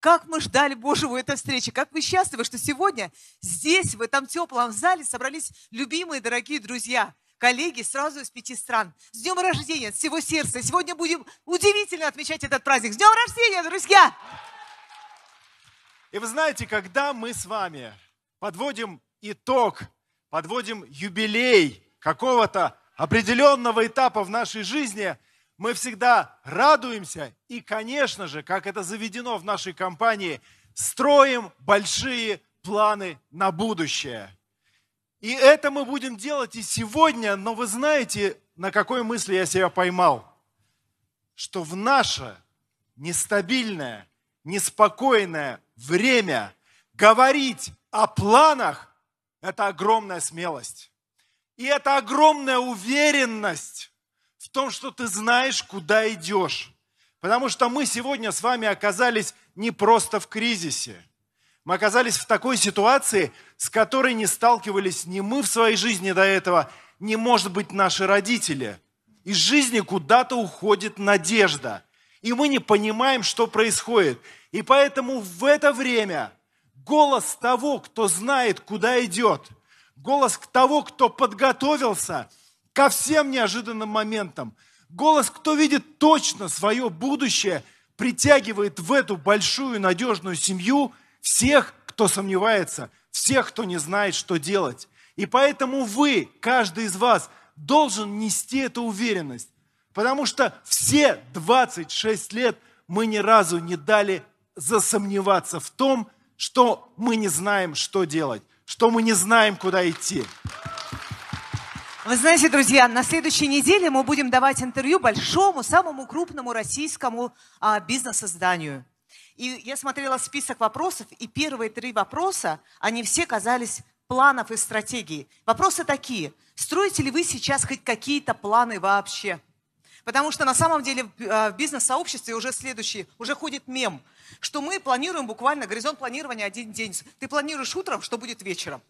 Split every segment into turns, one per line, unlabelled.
Как мы ждали Божьего этой встречи, как мы счастливы, что сегодня здесь, в этом теплом зале собрались любимые, дорогие друзья, коллеги сразу из пяти стран. С днем рождения, с всего сердца. Сегодня будем удивительно отмечать этот праздник. С днем рождения, друзья! И вы знаете, когда мы с вами подводим итог,
подводим юбилей какого-то определенного этапа в нашей жизни – мы всегда радуемся и, конечно же, как это заведено в нашей компании, строим большие планы на будущее. И это мы будем делать и сегодня, но вы знаете, на какой мысли я себя поймал? Что в наше нестабильное, неспокойное время говорить о планах – это огромная смелость. И это огромная уверенность том, что ты знаешь, куда идешь. Потому что мы сегодня с вами оказались не просто в кризисе. Мы оказались в такой ситуации, с которой не сталкивались ни мы в своей жизни до этого, не может быть наши родители. Из жизни куда-то уходит надежда. И мы не понимаем, что происходит. И поэтому в это время голос того, кто знает, куда идет, голос того, кто подготовился – ко всем неожиданным моментам. Голос, кто видит точно свое будущее, притягивает в эту большую надежную семью всех, кто сомневается, всех, кто не знает, что делать. И поэтому вы, каждый из вас, должен нести эту уверенность. Потому что все 26 лет мы ни разу не дали засомневаться в том, что мы не знаем, что делать, что мы не знаем, куда
идти. Вы знаете, друзья, на следующей неделе мы будем давать интервью большому, самому крупному российскому а, бизнес-изданию. И я смотрела список вопросов, и первые три вопроса, они все казались планов и стратегий. Вопросы такие. Строите ли вы сейчас хоть какие-то планы вообще? Потому что на самом деле а, в бизнес-сообществе уже следующий, уже ходит мем, что мы планируем буквально горизонт планирования один день. Ты планируешь утром, что будет вечером.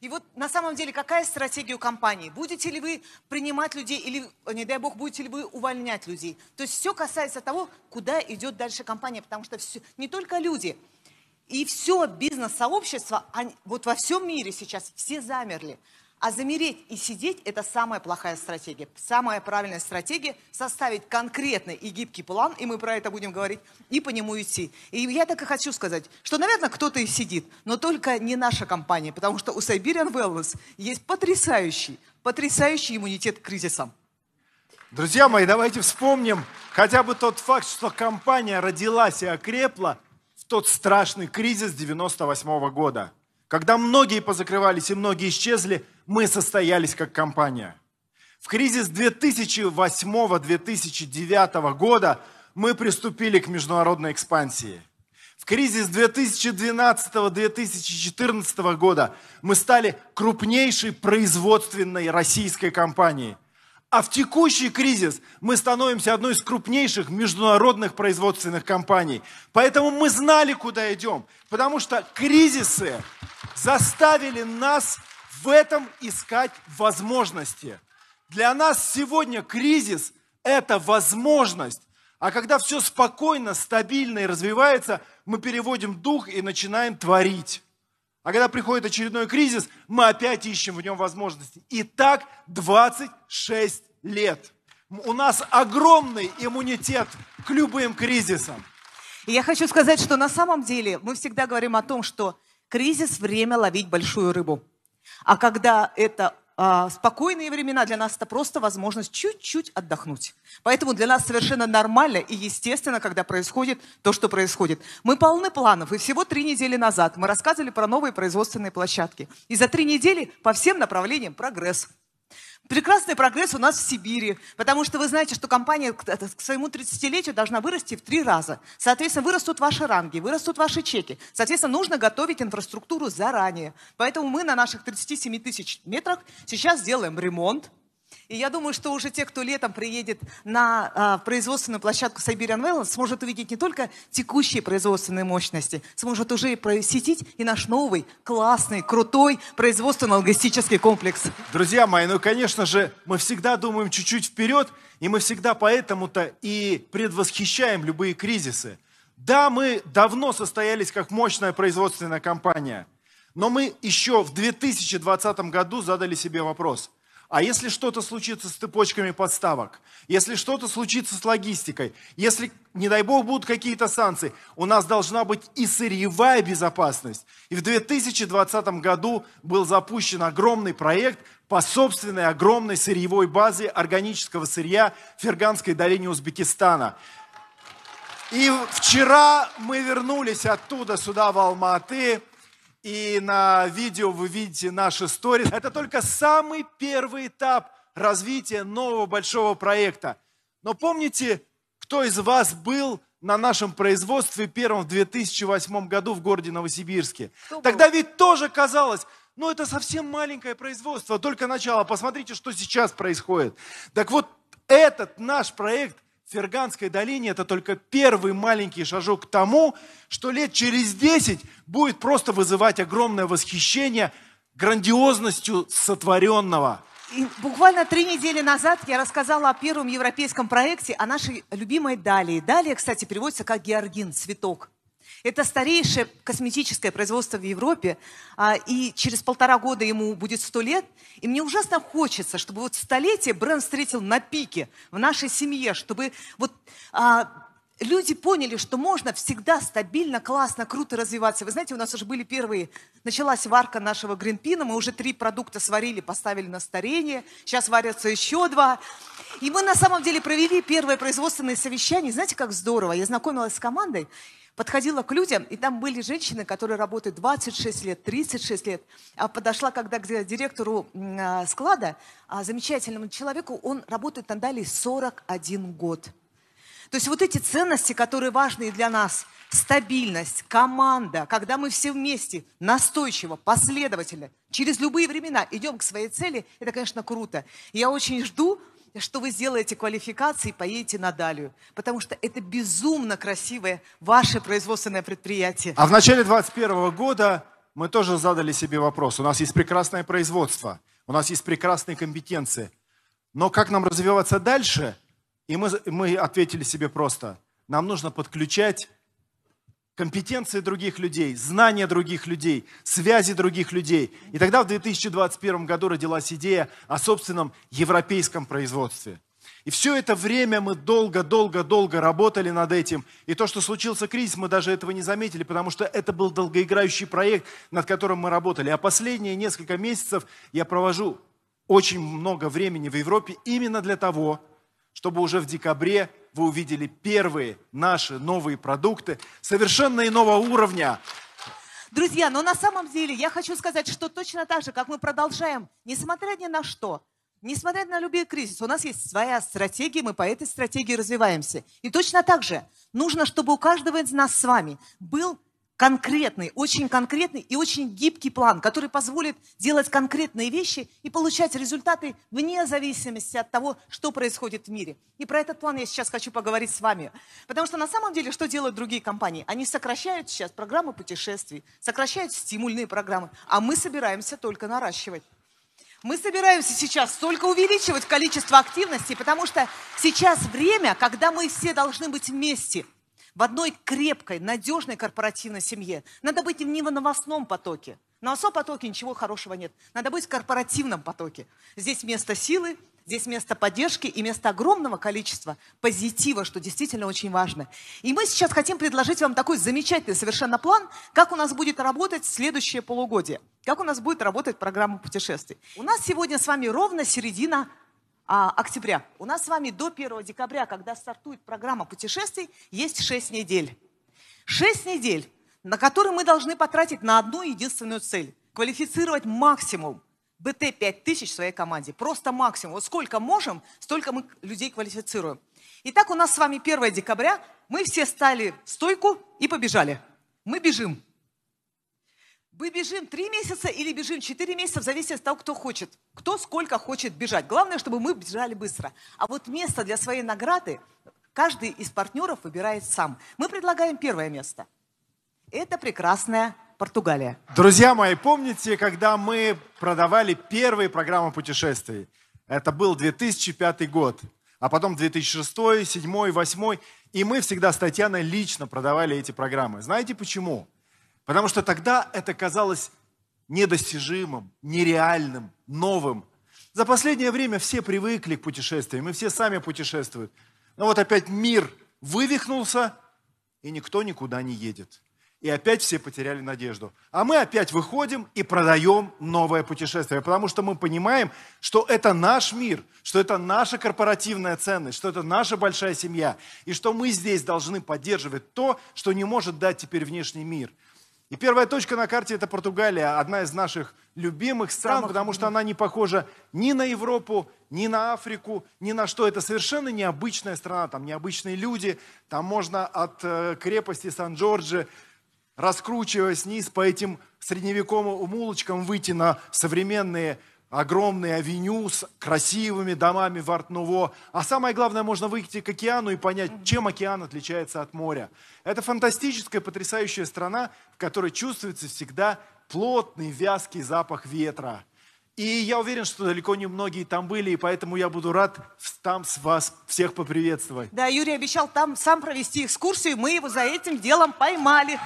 И вот на самом деле какая стратегия у компании? Будете ли вы принимать людей или, не дай бог, будете ли вы увольнять людей? То есть все касается того, куда идет дальше компания, потому что все, не только люди, и все бизнес-сообщество, вот во всем мире сейчас все замерли. А замереть и сидеть – это самая плохая стратегия. Самая правильная стратегия – составить конкретный и гибкий план, и мы про это будем говорить, и по нему идти. И я так и хочу сказать, что, наверное, кто-то и сидит, но только не наша компания, потому что у Siberian Wellness есть потрясающий, потрясающий иммунитет к кризисам. Друзья
мои, давайте вспомним хотя бы тот факт, что компания родилась и окрепла в тот страшный кризис 98 года. Когда многие позакрывались и многие исчезли, мы состоялись как компания. В кризис 2008-2009 года мы приступили к международной экспансии. В кризис 2012-2014 года мы стали крупнейшей производственной российской компанией. А в текущий кризис мы становимся одной из крупнейших международных производственных компаний. Поэтому мы знали, куда идем. Потому что кризисы заставили нас в этом искать возможности. Для нас сегодня кризис – это возможность. А когда все спокойно, стабильно и развивается, мы переводим дух и начинаем творить. А когда приходит очередной кризис, мы опять ищем в нем возможности. И так 26 лет. У нас
огромный иммунитет к любым кризисам. И я хочу сказать, что на самом деле мы всегда говорим о том, что кризис – время ловить большую рыбу. А когда это а, спокойные времена, для нас это просто возможность чуть-чуть отдохнуть. Поэтому для нас совершенно нормально и естественно, когда происходит то, что происходит. Мы полны планов, и всего три недели назад мы рассказывали про новые производственные площадки. И за три недели по всем направлениям прогресс – Прекрасный прогресс у нас в Сибири, потому что вы знаете, что компания к своему 30-летию должна вырасти в три раза. Соответственно, вырастут ваши ранги, вырастут ваши чеки. Соответственно, нужно готовить инфраструктуру заранее. Поэтому мы на наших 37 тысяч метрах сейчас делаем ремонт, и я думаю, что уже те, кто летом приедет на э, производственную площадку Siberian Wellness, сможет увидеть не только текущие производственные мощности, сможет уже и посетить и наш новый, классный, крутой производственно-логистический комплекс. Друзья мои, ну, конечно же, мы всегда думаем чуть-чуть вперед, и мы
всегда поэтому-то и предвосхищаем любые кризисы. Да, мы давно состоялись как мощная производственная компания, но мы еще в 2020 году задали себе вопрос – а если что-то случится с цепочками подставок, если что-то случится с логистикой, если, не дай бог, будут какие-то санкции, у нас должна быть и сырьевая безопасность. И в 2020 году был запущен огромный проект по собственной огромной сырьевой базе органического сырья в Ферганской долине Узбекистана. И вчера мы вернулись оттуда сюда, в Алматы, и на видео вы видите наши истории. Это только самый первый этап развития нового большого проекта. Но помните, кто из вас был на нашем производстве первом в 2008 году в городе Новосибирске? Кто Тогда был? ведь тоже казалось, ну это совсем маленькое производство, только начало. Посмотрите, что сейчас происходит. Так вот, этот наш проект Ферганской долине это только первый маленький шажок к тому, что лет через 10 будет просто вызывать огромное восхищение грандиозностью сотворенного.
И буквально три недели назад я рассказала о первом европейском проекте, о нашей любимой Далии. Далия, кстати, переводится как георгин, цветок. Это старейшее косметическое производство в Европе, а, и через полтора года ему будет сто лет. И мне ужасно хочется, чтобы вот столетие бренд встретил на пике в нашей семье, чтобы вот а, люди поняли, что можно всегда стабильно, классно, круто развиваться. Вы знаете, у нас уже были первые, началась варка нашего гринпина, мы уже три продукта сварили, поставили на старение, сейчас варятся еще два. И мы на самом деле провели первое производственное совещание. Знаете, как здорово? Я знакомилась с командой, подходила к людям, и там были женщины, которые работают 26 лет, 36 лет. А подошла когда к директору а, склада, а, замечательному человеку, он работает на Дали 41 год. То есть вот эти ценности, которые важны для нас, стабильность, команда, когда мы все вместе, настойчиво, последовательно, через любые времена идем к своей цели, это, конечно, круто. Я очень жду что вы сделаете квалификации и поедете на Далию. Потому что это безумно красивое ваше производственное предприятие. А в начале
2021 года мы тоже задали себе вопрос. У нас есть прекрасное производство, у нас есть прекрасные компетенции. Но как нам развиваться дальше? И мы, мы ответили себе просто. Нам нужно подключать компетенции других людей, знания других людей, связи других людей. И тогда в 2021 году родилась идея о собственном европейском производстве. И все это время мы долго-долго-долго работали над этим. И то, что случился кризис, мы даже этого не заметили, потому что это был долгоиграющий проект, над которым мы работали. А последние несколько месяцев я провожу очень много времени в Европе именно для того, чтобы уже в декабре вы увидели первые наши новые продукты совершенно иного
уровня. Друзья, но на самом деле я хочу сказать, что точно так же, как мы продолжаем, несмотря ни на что, несмотря на любые кризисы, у нас есть своя стратегия, мы по этой стратегии развиваемся. И точно так же нужно, чтобы у каждого из нас с вами был конкретный, очень конкретный и очень гибкий план, который позволит делать конкретные вещи и получать результаты вне зависимости от того, что происходит в мире. И про этот план я сейчас хочу поговорить с вами. Потому что на самом деле, что делают другие компании? Они сокращают сейчас программы путешествий, сокращают стимульные программы, а мы собираемся только наращивать. Мы собираемся сейчас только увеличивать количество активности, потому что сейчас время, когда мы все должны быть вместе – в одной крепкой, надежной корпоративной семье. Надо быть не в новостном потоке. На новостном потоке ничего хорошего нет. Надо быть в корпоративном потоке. Здесь место силы, здесь место поддержки и место огромного количества позитива, что действительно очень важно. И мы сейчас хотим предложить вам такой замечательный совершенно план, как у нас будет работать следующее полугодие, как у нас будет работать программа путешествий. У нас сегодня с вами ровно середина а, октября. У нас с вами до 1 декабря, когда стартует программа путешествий, есть 6 недель. 6 недель, на которые мы должны потратить на одну единственную цель – квалифицировать максимум БТ-5000 в своей команде. Просто максимум. Вот сколько можем, столько мы людей квалифицируем. Итак, у нас с вами 1 декабря. Мы все стали в стойку и побежали. Мы бежим. Мы бежим три месяца или бежим четыре месяца, в зависимости от того, кто хочет, кто сколько хочет бежать. Главное, чтобы мы бежали быстро. А вот место для своей награды каждый из партнеров выбирает сам. Мы предлагаем первое место. Это прекрасная Португалия.
Друзья мои, помните, когда мы продавали первые программы путешествий? Это был 2005 год, а потом 2006, 2007, 2008. И мы всегда с Татьяной лично продавали эти программы. Знаете почему? Потому что тогда это казалось недостижимым, нереальным, новым. За последнее время все привыкли к путешествиям, и все сами путешествуют. Но вот опять мир вывихнулся, и никто никуда не едет. И опять все потеряли надежду. А мы опять выходим и продаем новое путешествие, потому что мы понимаем, что это наш мир, что это наша корпоративная ценность, что это наша большая семья, и что мы здесь должны поддерживать то, что не может дать теперь внешний мир – и первая точка на карте – это Португалия, одна из наших любимых стран, Самых потому что она не похожа ни на Европу, ни на Африку, ни на что. Это совершенно необычная страна, там необычные люди, там можно от э, крепости Сан-Джорджи, раскручиваясь вниз по этим средневековым умулочкам, выйти на современные огромные авеню с красивыми домами в арт А самое главное, можно выйти к океану и понять, чем океан отличается от моря. Это фантастическая, потрясающая страна, в которой чувствуется всегда плотный, вязкий запах ветра. И я уверен, что далеко не многие там были, и поэтому я буду рад там с вас всех поприветствовать.
Да, Юрий обещал там сам провести экскурсию, и мы его за этим делом поймали.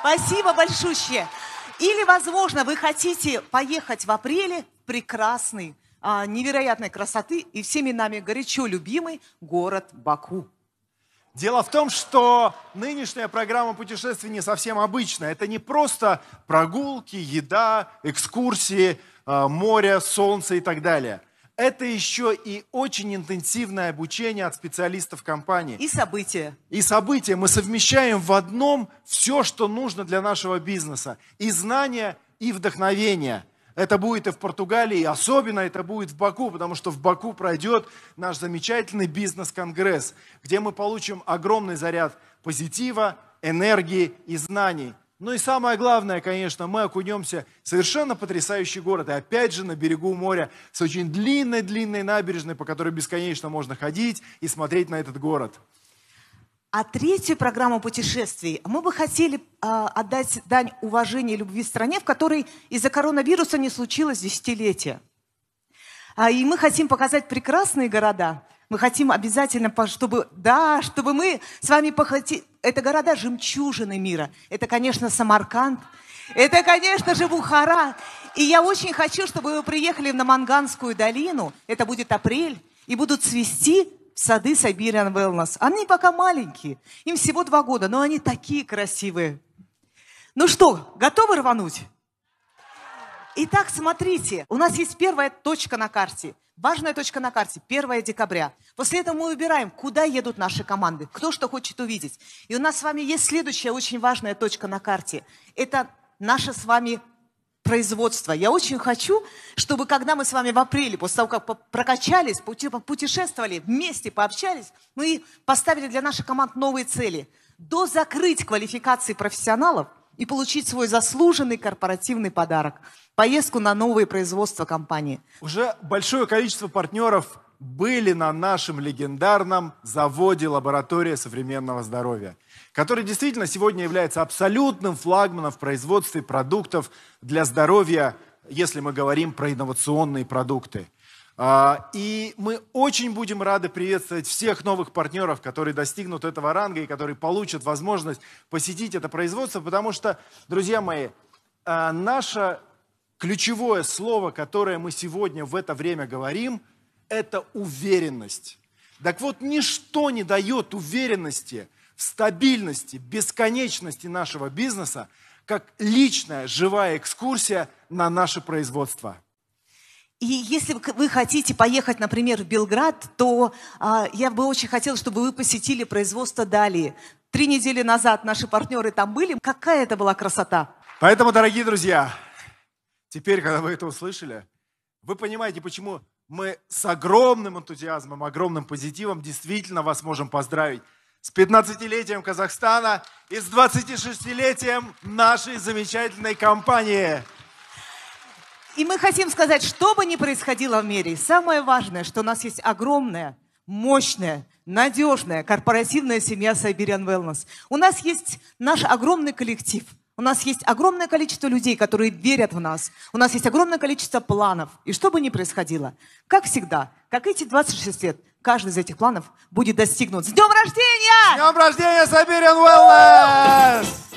Спасибо большущее. Или, возможно, вы хотите поехать в апреле прекрасный, а, невероятной красоты и всеми нами горячо любимый город Баку. Дело в том, что нынешняя программа путешествий не совсем
обычная. Это не просто прогулки, еда, экскурсии, а, море, солнце и так далее. Это еще и очень интенсивное обучение от специалистов компании. И события. И события. Мы совмещаем в одном все, что нужно для нашего бизнеса. И знания, и вдохновение – это будет и в Португалии, и особенно это будет в Баку, потому что в Баку пройдет наш замечательный бизнес-конгресс, где мы получим огромный заряд позитива, энергии и знаний. Ну и самое главное, конечно, мы окунемся в совершенно потрясающий город. И опять же на берегу моря с очень длинной-длинной набережной, по которой бесконечно можно ходить и смотреть
на этот город. А третью программу путешествий мы бы хотели э, отдать дань уважения и любви стране, в которой из-за коронавируса не случилось десятилетия. А, и мы хотим показать прекрасные города. Мы хотим обязательно, чтобы, да, чтобы мы с вами похотели... Это города жемчужины мира. Это, конечно, Самарканд. Это, конечно же, Бухара. И я очень хочу, чтобы вы приехали на Манганскую долину. Это будет апрель. И будут цвести в сады Siberian Wellness. Они пока маленькие, им всего два года, но они такие красивые. Ну что, готовы рвануть? Итак, смотрите, у нас есть первая точка на карте. Важная точка на карте, 1 декабря. После этого мы выбираем, куда едут наши команды, кто что хочет увидеть. И у нас с вами есть следующая очень важная точка на карте. Это наша с вами производства. Я очень хочу, чтобы когда мы с вами в апреле, после того, как прокачались, путешествовали, вместе пообщались, мы поставили для наших команд новые цели. До закрыть квалификации профессионалов и получить свой заслуженный корпоративный подарок – поездку на новые производства компании. Уже большое количество партнеров были на нашем легендарном
заводе лаборатория современного здоровья, который действительно сегодня является абсолютным флагманом в производстве продуктов для здоровья, если мы говорим про инновационные продукты. А, и мы очень будем рады приветствовать всех новых партнеров, которые достигнут этого ранга и которые получат возможность посетить это производство, потому что, друзья мои, а, наше ключевое слово, которое мы сегодня в это время говорим – это уверенность. Так вот, ничто не дает уверенности, стабильности, бесконечности нашего бизнеса,
как личная живая экскурсия на наше производство. И если вы хотите поехать, например, в Белград, то а, я бы очень хотела, чтобы вы посетили производство Далии. Три недели назад наши партнеры там были. Какая это была красота! Поэтому, дорогие друзья,
теперь, когда вы это услышали, вы понимаете, почему мы с огромным энтузиазмом, огромным позитивом действительно вас можем поздравить с 15-летием Казахстана и с 26-летием
нашей замечательной компании. И мы хотим сказать, что бы ни происходило в мире, самое важное, что у нас есть огромная, мощная, надежная корпоративная семья Siberian Wellness. У нас есть наш огромный коллектив – у нас есть огромное количество людей, которые верят в нас. У нас есть огромное количество планов. И что бы ни происходило, как всегда, как эти 26 лет, каждый из этих планов будет достигнут. С днем рождения! С днем рождения, Siberian Wellness!